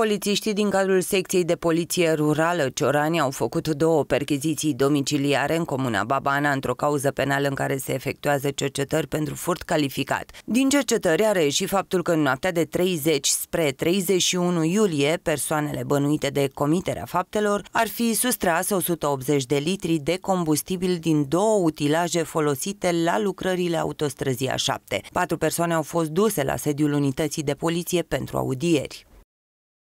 Polițiștii din cadrul secției de poliție rurală Ciorani au făcut două percheziții domiciliare în comuna Babana într-o cauză penală în care se efectuează cercetări pentru furt calificat. Din cercetări a reieșit faptul că în noaptea de 30 spre 31 iulie, persoanele bănuite de comiterea faptelor ar fi sustras 180 de litri de combustibil din două utilaje folosite la lucrările autostrăzia 7. Patru persoane au fost duse la sediul unității de poliție pentru audieri.